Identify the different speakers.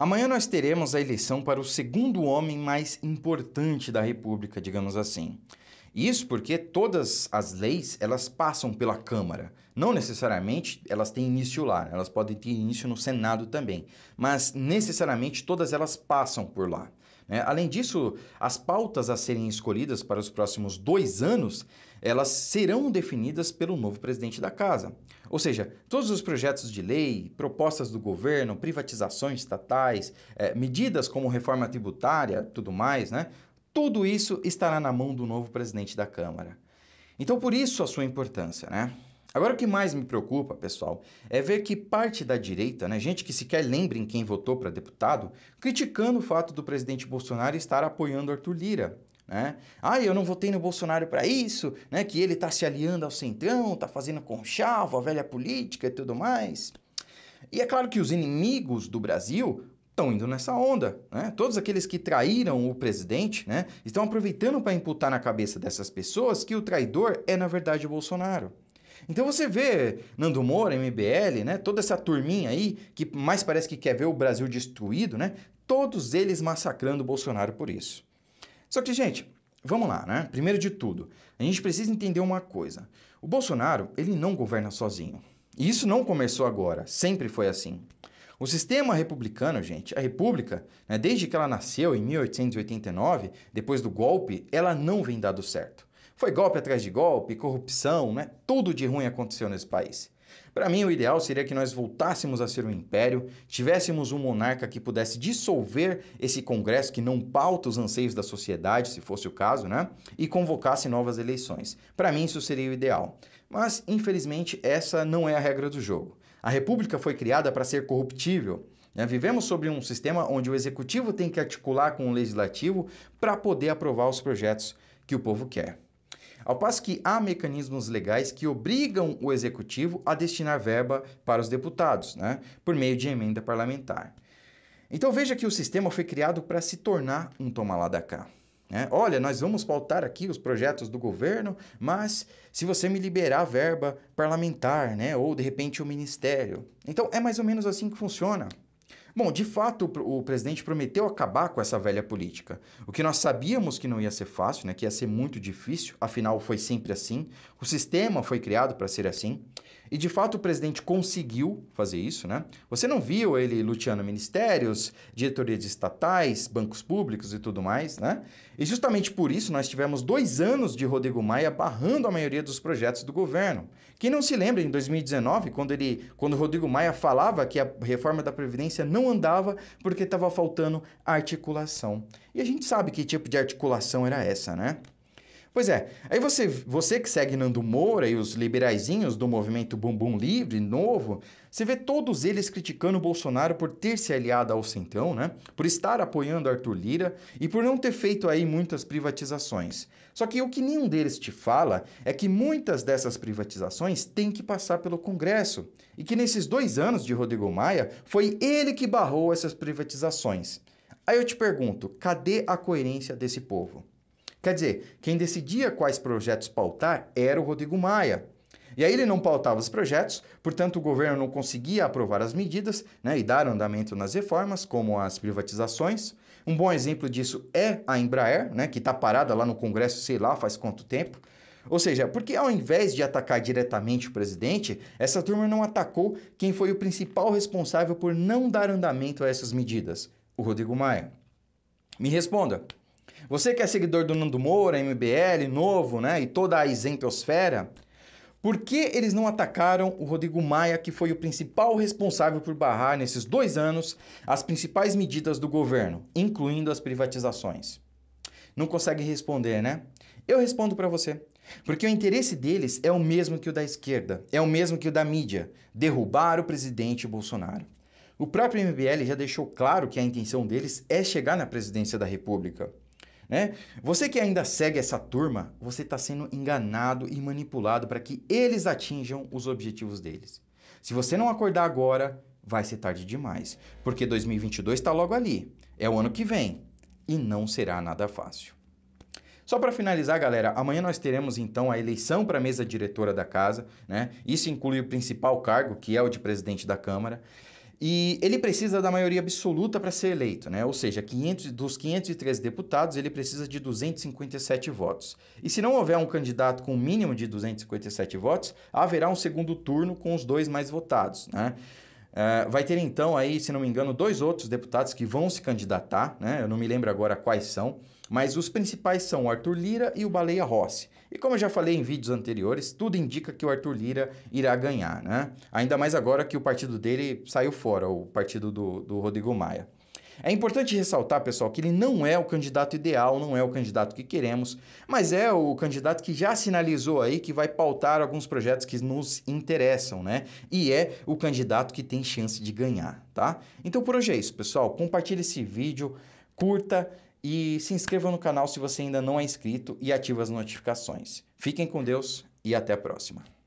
Speaker 1: Amanhã nós teremos a eleição para o segundo homem mais importante da República, digamos assim. Isso porque todas as leis, elas passam pela Câmara. Não necessariamente elas têm início lá, né? elas podem ter início no Senado também, mas necessariamente todas elas passam por lá. Né? Além disso, as pautas a serem escolhidas para os próximos dois anos, elas serão definidas pelo novo presidente da Casa. Ou seja, todos os projetos de lei, propostas do governo, privatizações estatais, eh, medidas como reforma tributária, tudo mais, né? Tudo isso estará na mão do novo presidente da Câmara. Então, por isso a sua importância, né? Agora, o que mais me preocupa, pessoal, é ver que parte da direita, né, gente que sequer lembra em quem votou para deputado, criticando o fato do presidente Bolsonaro estar apoiando Arthur Lira. Né? Ah, eu não votei no Bolsonaro para isso, né, que ele está se aliando ao centrão, está fazendo conchavo, a velha política e tudo mais. E é claro que os inimigos do Brasil estão indo nessa onda. Né? Todos aqueles que traíram o presidente né, estão aproveitando para imputar na cabeça dessas pessoas que o traidor é, na verdade, o Bolsonaro. Então você vê Nando Moura, MBL, né, toda essa turminha aí que mais parece que quer ver o Brasil destruído, né, todos eles massacrando o Bolsonaro por isso. Só que, gente, vamos lá, né? Primeiro de tudo, a gente precisa entender uma coisa. O Bolsonaro, ele não governa sozinho. E isso não começou agora, sempre foi assim. O sistema republicano, gente, a República, né, desde que ela nasceu em 1889, depois do golpe, ela não vem dado certo. Foi golpe atrás de golpe, corrupção, né? Tudo de ruim aconteceu nesse país. Para mim, o ideal seria que nós voltássemos a ser um império, tivéssemos um monarca que pudesse dissolver esse congresso que não pauta os anseios da sociedade, se fosse o caso, né? E convocasse novas eleições. Para mim, isso seria o ideal. Mas, infelizmente, essa não é a regra do jogo. A república foi criada para ser corruptível. Né? Vivemos sobre um sistema onde o executivo tem que articular com o legislativo para poder aprovar os projetos que o povo quer. Ao passo que há mecanismos legais que obrigam o executivo a destinar verba para os deputados, né? por meio de emenda parlamentar. Então veja que o sistema foi criado para se tornar um toma da cá. Né? olha, nós vamos pautar aqui os projetos do governo, mas se você me liberar a verba parlamentar, né? Ou de repente o ministério. Então é mais ou menos assim que funciona. Bom, de fato, o presidente prometeu acabar com essa velha política. O que nós sabíamos que não ia ser fácil, né, que ia ser muito difícil, afinal foi sempre assim. O sistema foi criado para ser assim. E de fato o presidente conseguiu fazer isso, né? Você não viu ele luteando ministérios, diretorias estatais, bancos públicos e tudo mais, né? E justamente por isso nós tivemos dois anos de Rodrigo Maia barrando a maioria dos projetos do governo. Quem não se lembra, em 2019, quando ele, quando Rodrigo Maia falava que a reforma da Previdência não não andava porque estava faltando articulação. E a gente sabe que tipo de articulação era essa, né? Pois é, aí você, você que segue Nando Moura e os liberaizinhos do movimento Bumbum Livre, novo, você vê todos eles criticando o Bolsonaro por ter se aliado ao Centrão, né? Por estar apoiando Arthur Lira e por não ter feito aí muitas privatizações. Só que o que nenhum deles te fala é que muitas dessas privatizações têm que passar pelo Congresso. E que nesses dois anos de Rodrigo Maia, foi ele que barrou essas privatizações. Aí eu te pergunto, cadê a coerência desse povo? Quer dizer, quem decidia quais projetos pautar era o Rodrigo Maia. E aí ele não pautava os projetos, portanto o governo não conseguia aprovar as medidas né, e dar andamento nas reformas, como as privatizações. Um bom exemplo disso é a Embraer, né, que está parada lá no Congresso, sei lá, faz quanto tempo. Ou seja, porque ao invés de atacar diretamente o presidente, essa turma não atacou quem foi o principal responsável por não dar andamento a essas medidas, o Rodrigo Maia. Me responda. Você que é seguidor do Nando Moura, MBL, Novo, né, e toda a isentosfera, por que eles não atacaram o Rodrigo Maia, que foi o principal responsável por barrar nesses dois anos as principais medidas do governo, incluindo as privatizações? Não consegue responder, né? Eu respondo para você. Porque o interesse deles é o mesmo que o da esquerda, é o mesmo que o da mídia: derrubar o presidente Bolsonaro. O próprio MBL já deixou claro que a intenção deles é chegar na presidência da República. Né? Você que ainda segue essa turma, você está sendo enganado e manipulado para que eles atinjam os objetivos deles. Se você não acordar agora, vai ser tarde demais, porque 2022 está logo ali, é o ano que vem e não será nada fácil. Só para finalizar, galera, amanhã nós teremos então a eleição para a mesa diretora da casa, né? Isso inclui o principal cargo, que é o de presidente da Câmara. E ele precisa da maioria absoluta para ser eleito, né? ou seja, 500, dos 513 deputados, ele precisa de 257 votos. E se não houver um candidato com o um mínimo de 257 votos, haverá um segundo turno com os dois mais votados. Né? É, vai ter então aí, se não me engano, dois outros deputados que vão se candidatar, né? Eu não me lembro agora quais são, mas os principais são o Arthur Lira e o Baleia Rossi. E como eu já falei em vídeos anteriores, tudo indica que o Arthur Lira irá ganhar, né? Ainda mais agora que o partido dele saiu fora, o partido do, do Rodrigo Maia. É importante ressaltar, pessoal, que ele não é o candidato ideal, não é o candidato que queremos, mas é o candidato que já sinalizou aí que vai pautar alguns projetos que nos interessam, né? E é o candidato que tem chance de ganhar, tá? Então por hoje é isso, pessoal. Compartilhe esse vídeo, curta e se inscreva no canal se você ainda não é inscrito e ative as notificações. Fiquem com Deus e até a próxima.